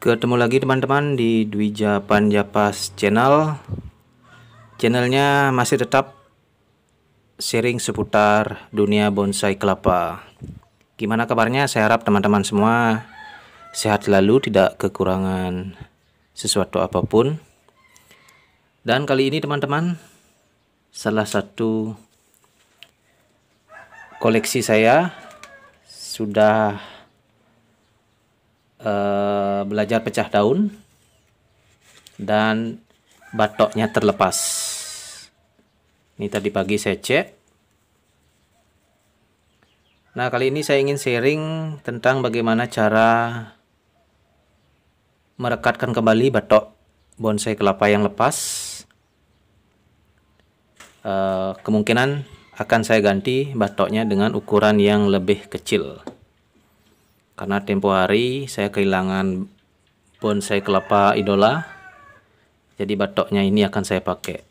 Ketemu lagi teman-teman di Dwi Japan Japas channel Channelnya masih tetap sharing seputar dunia bonsai kelapa Gimana kabarnya? Saya harap teman-teman semua sehat selalu, tidak kekurangan sesuatu apapun. Dan kali ini teman-teman, salah satu koleksi saya sudah uh, belajar pecah daun dan batoknya terlepas ini tadi pagi saya cek nah kali ini saya ingin sharing tentang bagaimana cara merekatkan kembali batok bonsai kelapa yang lepas Eh, kemungkinan akan saya ganti batoknya dengan ukuran yang lebih kecil karena tempo hari saya kehilangan bonsai kelapa idola jadi batoknya ini akan saya pakai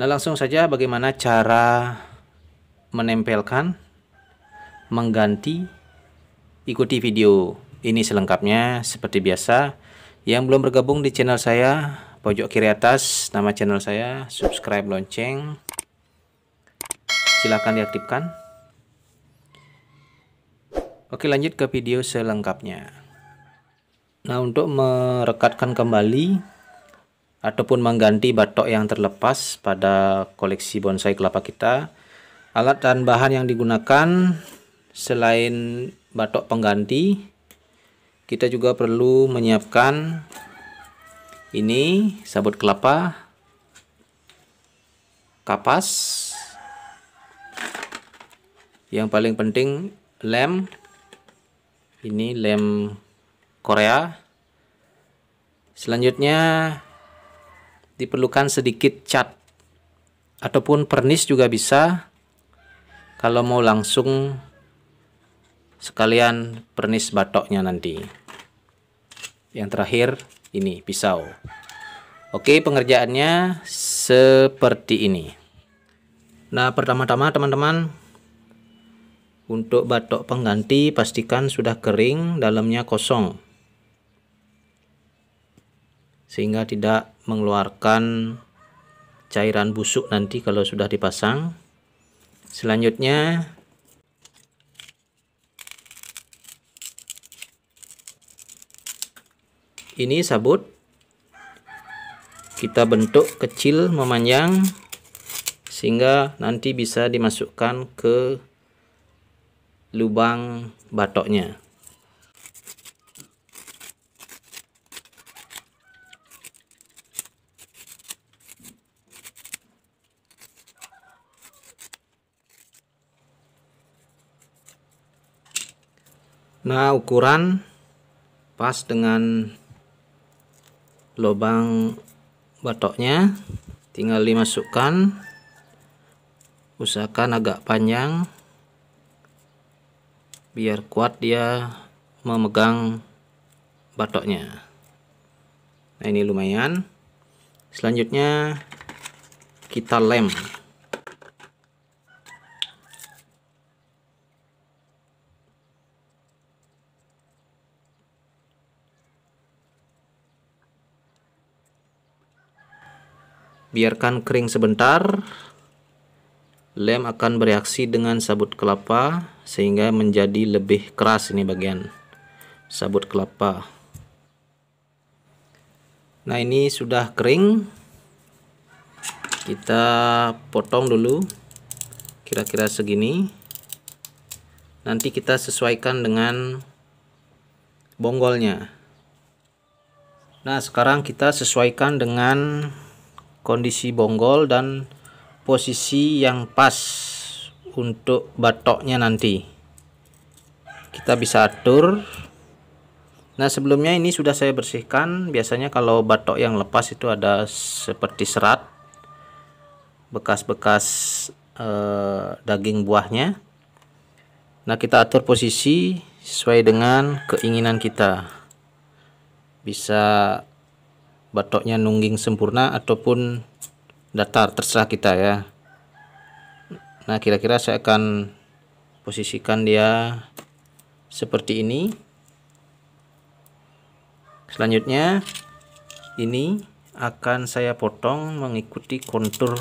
nah langsung saja bagaimana cara menempelkan mengganti ikuti video ini selengkapnya seperti biasa yang belum bergabung di channel saya pojok kiri atas nama channel saya subscribe lonceng silahkan diaktifkan oke lanjut ke video selengkapnya nah untuk merekatkan kembali ataupun mengganti batok yang terlepas pada koleksi bonsai kelapa kita alat dan bahan yang digunakan selain batok pengganti kita juga perlu menyiapkan ini sabut kelapa kapas yang paling penting lem ini lem Korea selanjutnya diperlukan sedikit cat ataupun pernis juga bisa kalau mau langsung sekalian pernis batoknya nanti yang terakhir ini pisau Oke pengerjaannya seperti ini Nah pertama-tama teman-teman untuk batok pengganti pastikan sudah kering dalamnya kosong sehingga tidak mengeluarkan cairan busuk nanti kalau sudah dipasang selanjutnya ini sabut kita bentuk kecil memanjang sehingga nanti bisa dimasukkan ke lubang batoknya nah ukuran pas dengan lubang batoknya tinggal dimasukkan usahakan agak panjang biar kuat dia memegang batoknya nah ini lumayan selanjutnya kita lem biarkan kering sebentar lem akan bereaksi dengan sabut kelapa sehingga menjadi lebih keras ini bagian sabut kelapa nah ini sudah kering kita potong dulu kira-kira segini nanti kita sesuaikan dengan bonggolnya nah sekarang kita sesuaikan dengan kondisi bonggol dan posisi yang pas untuk batoknya nanti kita bisa atur nah sebelumnya ini sudah saya bersihkan biasanya kalau batok yang lepas itu ada seperti serat bekas-bekas eh, daging buahnya nah kita atur posisi sesuai dengan keinginan kita bisa batoknya nungging sempurna ataupun datar terserah kita ya nah kira-kira saya akan posisikan dia seperti ini selanjutnya ini akan saya potong mengikuti kontur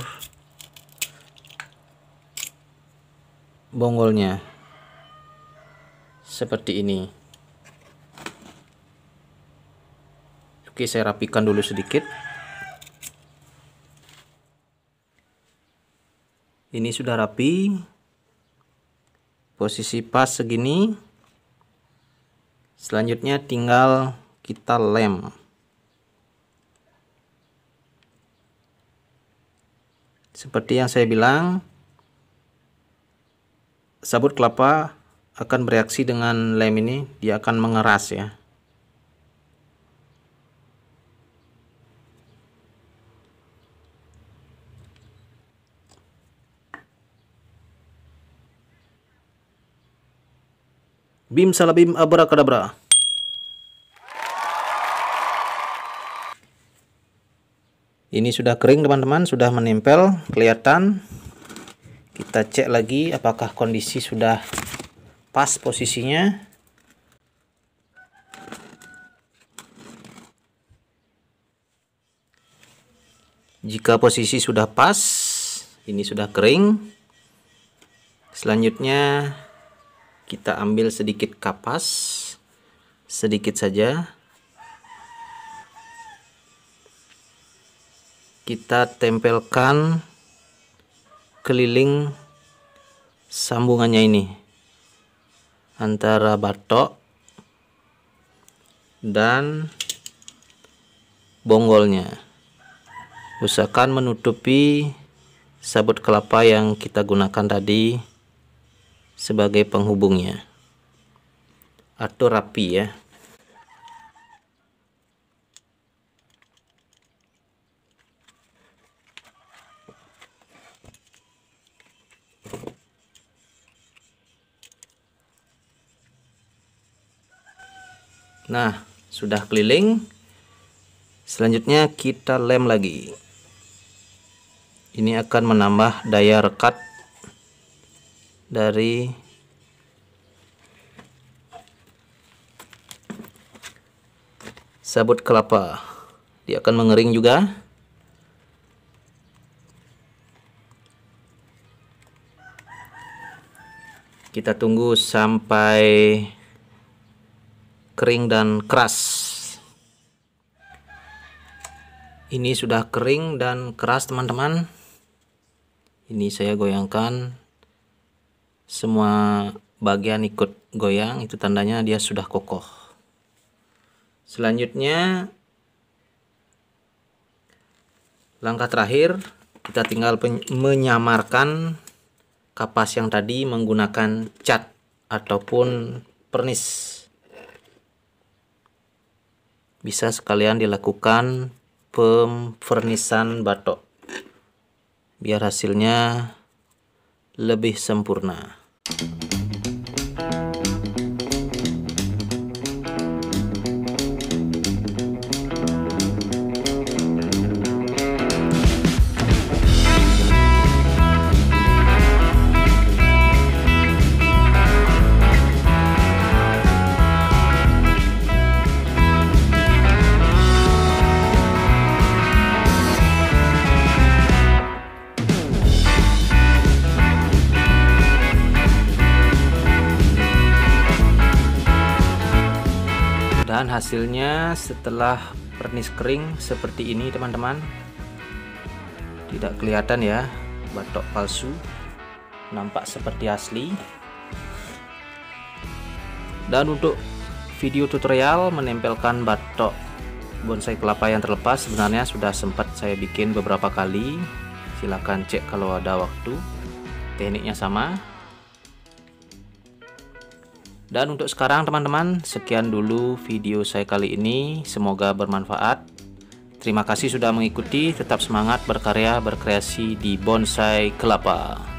bonggolnya seperti ini Oke, saya rapikan dulu sedikit. Ini sudah rapi. Posisi pas segini. Selanjutnya tinggal kita lem. Seperti yang saya bilang, sabut kelapa akan bereaksi dengan lem ini, dia akan mengeras ya. Bim salabim abrakadabra. Ini sudah kering teman-teman, sudah menempel, kelihatan. Kita cek lagi apakah kondisi sudah pas posisinya. jika posisi sudah pas ini sudah kering selanjutnya kita ambil sedikit kapas sedikit saja kita tempelkan keliling sambungannya ini antara batok dan bonggolnya usahakan menutupi sabut kelapa yang kita gunakan tadi sebagai penghubungnya atau rapi ya Nah, sudah keliling. Selanjutnya kita lem lagi. Ini akan menambah daya rekat dari sabut kelapa dia akan mengering juga kita tunggu sampai kering dan keras ini sudah kering dan keras teman-teman ini saya goyangkan semua bagian ikut goyang itu tandanya dia sudah kokoh selanjutnya langkah terakhir kita tinggal menyamarkan kapas yang tadi menggunakan cat ataupun pernis bisa sekalian dilakukan pemfernisan batok biar hasilnya lebih sempurna. dan hasilnya setelah pernis kering seperti ini teman-teman tidak kelihatan ya batok palsu nampak seperti asli dan untuk video tutorial menempelkan batok bonsai kelapa yang terlepas sebenarnya sudah sempat saya bikin beberapa kali silahkan cek kalau ada waktu tekniknya sama dan untuk sekarang teman-teman, sekian dulu video saya kali ini. Semoga bermanfaat. Terima kasih sudah mengikuti, tetap semangat berkarya, berkreasi di Bonsai Kelapa.